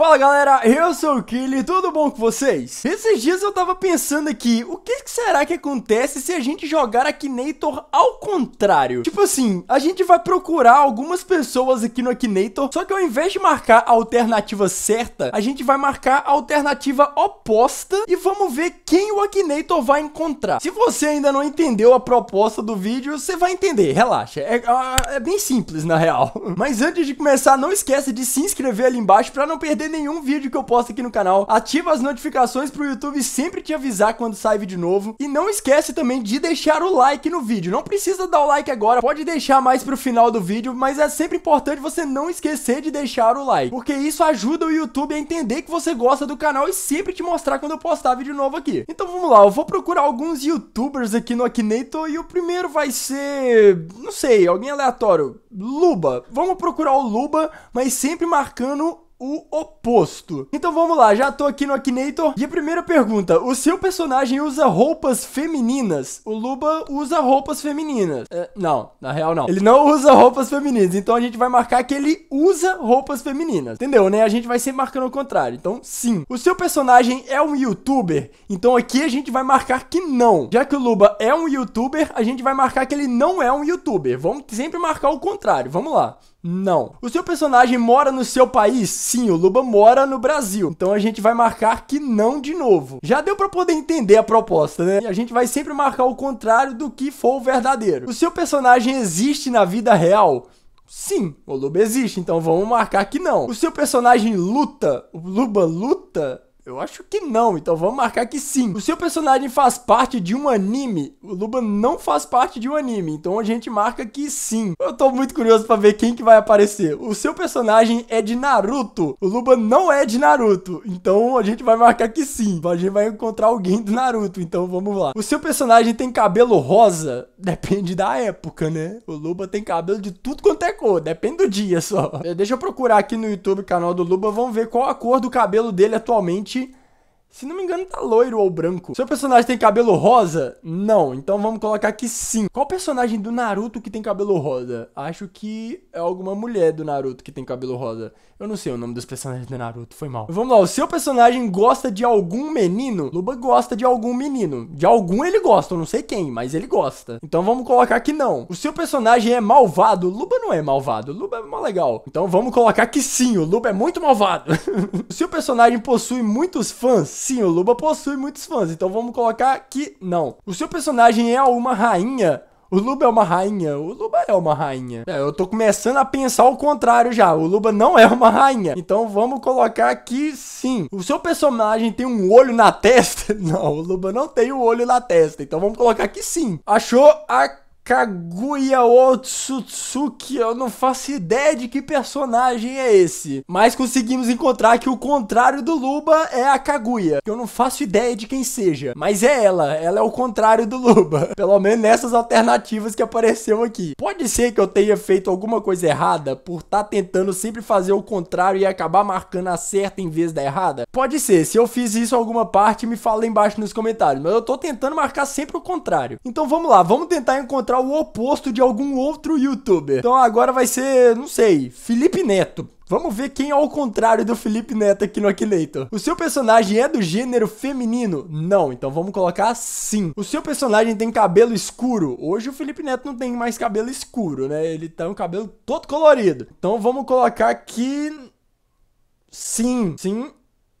Fala galera, eu sou o Kili, tudo bom com vocês? Esses dias eu tava pensando aqui, o que será que acontece se a gente jogar Akinator ao contrário? Tipo assim, a gente vai procurar algumas pessoas aqui no Akinator, só que ao invés de marcar a alternativa certa, a gente vai marcar a alternativa oposta e vamos ver quem o Akinator vai encontrar. Se você ainda não entendeu a proposta do vídeo, você vai entender, relaxa, é, ah, é bem simples na real. Mas antes de começar, não esquece de se inscrever ali embaixo pra não perder nenhum vídeo que eu posto aqui no canal. Ativa as notificações pro YouTube sempre te avisar quando sai vídeo novo. E não esquece também de deixar o like no vídeo. Não precisa dar o like agora, pode deixar mais pro final do vídeo, mas é sempre importante você não esquecer de deixar o like, porque isso ajuda o YouTube a entender que você gosta do canal e sempre te mostrar quando eu postar vídeo novo aqui. Então vamos lá, eu vou procurar alguns YouTubers aqui no Akinator e o primeiro vai ser, não sei, alguém aleatório, Luba. Vamos procurar o Luba, mas sempre marcando o oposto. Então vamos lá, já tô aqui no Akinator. E a primeira pergunta, o seu personagem usa roupas femininas? O Luba usa roupas femininas. É, não, na real não. Ele não usa roupas femininas, então a gente vai marcar que ele usa roupas femininas. Entendeu, né? A gente vai sempre marcando o contrário. Então, sim. O seu personagem é um youtuber? Então aqui a gente vai marcar que não. Já que o Luba é um youtuber, a gente vai marcar que ele não é um youtuber. Vamos sempre marcar o contrário. Vamos lá. Não. O seu personagem mora no seu país? Sim, o Luba mora no Brasil. Então a gente vai marcar que não de novo. Já deu para poder entender a proposta, né? E a gente vai sempre marcar o contrário do que for o verdadeiro. O seu personagem existe na vida real? Sim, o Luba existe, então vamos marcar que não. O seu personagem luta? O Luba luta? Eu acho que não, então vamos marcar que sim. O seu personagem faz parte de um anime. O Luba não faz parte de um anime, então a gente marca que sim. Eu tô muito curioso para ver quem que vai aparecer. O seu personagem é de Naruto. O Luba não é de Naruto, então a gente vai marcar que sim. A gente vai encontrar alguém do Naruto, então vamos lá. O seu personagem tem cabelo rosa? Depende da época, né? O Luba tem cabelo de tudo quanto é cor, depende do dia só. É, deixa eu procurar aqui no YouTube canal do Luba, vamos ver qual a cor do cabelo dele atualmente se não me engano, tá loiro ou branco. Seu personagem tem cabelo rosa? Não, então vamos colocar aqui sim. Qual personagem do Naruto que tem cabelo rosa? Acho que é alguma mulher do Naruto que tem cabelo rosa. Eu não sei o nome dos personagens do Naruto, foi mal. Vamos lá, o seu personagem gosta de algum menino? Luba gosta de algum menino. De algum ele gosta, eu não sei quem, mas ele gosta. Então vamos colocar que não. O seu personagem é malvado? Luba não é malvado, Luba é mó legal. Então vamos colocar que sim, o Luba é muito malvado. o seu personagem possui muitos fãs? Sim, o Luba possui muitos fãs, então vamos colocar que não. O seu personagem é uma rainha? O Luba é uma rainha. O Luba é uma rainha. É, eu tô começando a pensar o contrário já. O Luba não é uma rainha. Então vamos colocar que sim. O seu personagem tem um olho na testa? Não, o Luba não tem o um olho na testa. Então vamos colocar que sim. Achou a Kaguya Otsutsuki, eu não faço ideia de que personagem é esse. Mas conseguimos encontrar que o contrário do Luba é a Kaguya. Eu não faço ideia de quem seja, mas é ela. Ela é o contrário do Luba. Pelo menos nessas alternativas que apareceu aqui. Pode ser que eu tenha feito alguma coisa errada por estar tá tentando sempre fazer o contrário e acabar marcando a certa em vez da errada? Pode ser. Se eu fiz isso alguma parte, me fala embaixo nos comentários. Mas eu tô tentando marcar sempre o contrário. Então vamos lá, vamos tentar encontrar encontrar o oposto de algum outro youtuber. Então agora vai ser, não sei, Felipe Neto. Vamos ver quem é o contrário do Felipe Neto aqui no Akinator. O seu personagem é do gênero feminino? Não, então vamos colocar sim. O seu personagem tem cabelo escuro? Hoje o Felipe Neto não tem mais cabelo escuro, né? Ele tá um cabelo todo colorido. Então vamos colocar aqui... Sim, sim,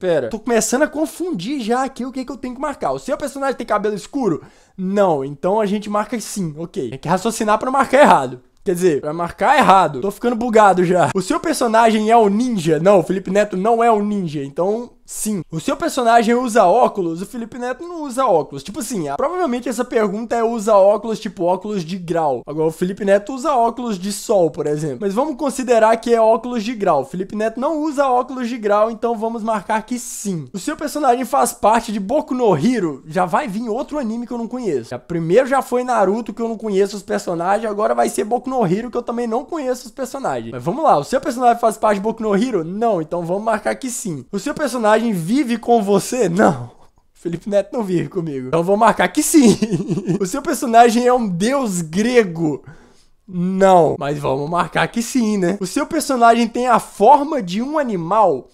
Pera. Tô começando a confundir já aqui o que, é que eu tenho que marcar. O seu personagem tem cabelo escuro? Não, então a gente marca sim, ok. Tem que raciocinar para marcar errado. Quer dizer, pra marcar errado. Tô ficando bugado já. O seu personagem é o um ninja? Não, o Felipe Neto não é um ninja. Então, Sim. O seu personagem usa óculos? O Felipe Neto não usa óculos. Tipo assim, provavelmente essa pergunta é usa óculos tipo óculos de grau. Agora o Felipe Neto usa óculos de sol, por exemplo. Mas vamos considerar que é óculos de grau. O Felipe Neto não usa óculos de grau, então vamos marcar que sim. O seu personagem faz parte de Boku no Hero? Já vai vir outro anime que eu não conheço. Já, primeiro já foi Naruto que eu não conheço os personagens, agora vai ser Boku no Hero que eu também não conheço os personagens. Mas vamos lá, o seu personagem faz parte de Boku no Hero? Não, então vamos marcar que sim. O seu personagem personagem vive com você? Não. Felipe Neto não vive comigo. Então vou marcar que sim. o seu personagem é um deus grego. Não, mas vamos marcar que sim, né? O seu personagem tem a forma de um animal?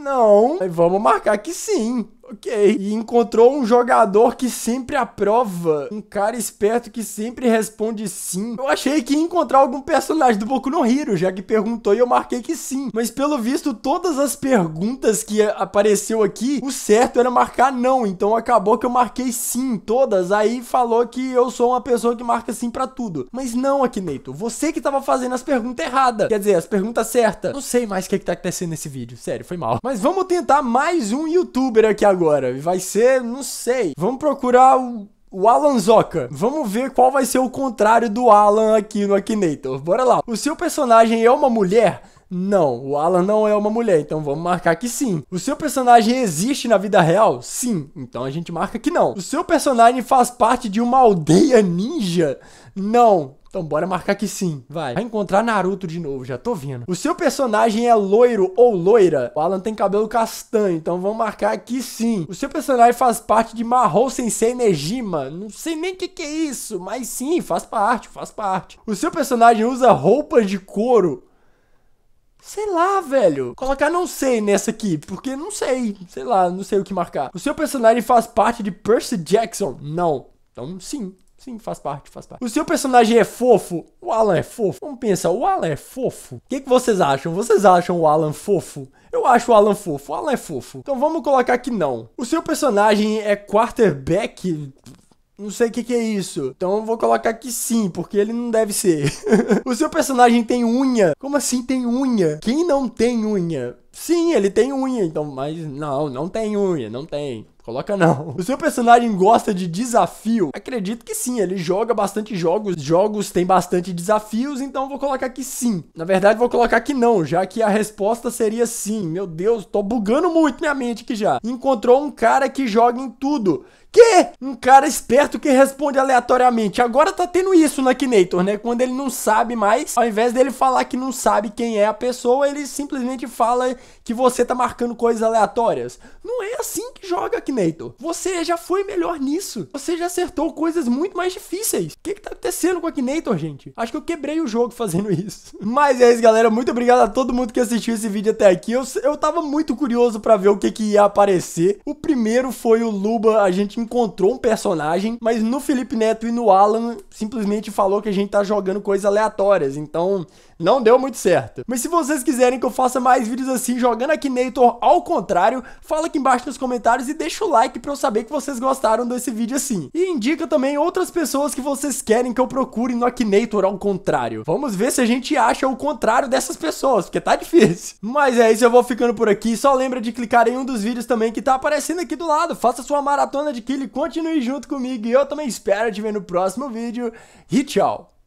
Não, mas vamos marcar que sim. Ok. E encontrou um jogador que sempre aprova. Um cara esperto que sempre responde sim. Eu achei que ia encontrar algum personagem do Boku no Hero, já que perguntou e eu marquei que sim. Mas pelo visto, todas as perguntas que apareceu aqui, o certo era marcar não. Então acabou que eu marquei sim todas. Aí falou que eu sou uma pessoa que marca sim para tudo. Mas não, Akinator. Você que tava fazendo as perguntas erradas. Quer dizer, as perguntas certas. Não sei mais o que, é que tá acontecendo nesse vídeo. Sério, foi mal. Mas vamos tentar mais um youtuber aqui agora agora. Vai ser, não sei. Vamos procurar o o Alan Zoka. Vamos ver qual vai ser o contrário do Alan aqui no Akinator. Bora lá. O seu personagem é uma mulher? Não, o Alan não é uma mulher, então vamos marcar que sim. O seu personagem existe na vida real? Sim, então a gente marca que não. O seu personagem faz parte de uma aldeia ninja? Não, então bora marcar que sim, vai. Vai encontrar Naruto de novo, já tô vendo. O seu personagem é loiro ou loira? O Alan tem cabelo castanho, então vamos marcar que sim. O seu personagem faz parte de Mahou Sensei Nejima? Não sei nem o que, que é isso, mas sim, faz parte, faz parte. O seu personagem usa roupas de couro? Sei lá, velho. Colocar não sei nessa aqui, porque não sei. Sei lá, não sei o que marcar. O seu personagem faz parte de Percy Jackson? Não. Então, sim. Sim, faz parte, faz parte. O seu personagem é fofo? O Alan é fofo? Vamos pensar, o Alan é fofo? O que, que vocês acham? Vocês acham o Alan fofo? Eu acho o Alan fofo. O Alan é fofo. Então vamos colocar que não. O seu personagem é quarterback? Não sei o que, que, é isso. Então vou colocar que sim, porque ele não deve ser. o seu personagem tem unha? Como assim tem unha? Quem não tem unha? Sim, ele tem unha, então, mas não, não tem unha, não tem. Coloca não. O seu personagem gosta de desafio? Acredito que sim, ele joga bastante jogos. Jogos tem bastante desafios, então vou colocar que sim. Na verdade, vou colocar que não, já que a resposta seria sim. Meu Deus, tô bugando muito minha mente aqui já. Encontrou um cara que joga em tudo. Que? Um cara esperto que responde aleatoriamente. Agora tá tendo isso na Akinator, né? Quando ele não sabe mais, ao invés dele falar que não sabe quem é a pessoa, ele simplesmente fala que você tá marcando coisas aleatórias. Não é assim que joga Akinator. Você já foi melhor nisso. Você já acertou coisas muito mais difíceis. O que que tá acontecendo com Akinator, gente? Acho que eu quebrei o jogo fazendo isso. Mas é isso, galera. Muito obrigado a todo mundo que assistiu esse vídeo até aqui. Eu, eu tava muito curioso pra ver o que que ia aparecer. O primeiro foi o Luba, a gente encontrou um personagem, mas no Felipe Neto e no Alan simplesmente falou que a gente tá jogando coisas aleatórias, então não deu muito certo. Mas se vocês quiserem que eu faça mais vídeos assim, jogando aqui Nator ao contrário, fala aqui embaixo nos comentários e deixa o like pra eu saber que vocês gostaram desse vídeo assim. E indica também outras pessoas que vocês querem que eu procure no Akinator ao contrário. Vamos ver se a gente acha o contrário dessas pessoas, porque tá difícil. Mas é isso, eu vou ficando por aqui. Só lembra de clicar em um dos vídeos também que tá aparecendo aqui do lado. Faça sua maratona de que ele continue junto comigo e eu também espero te ver no próximo vídeo. E tchau!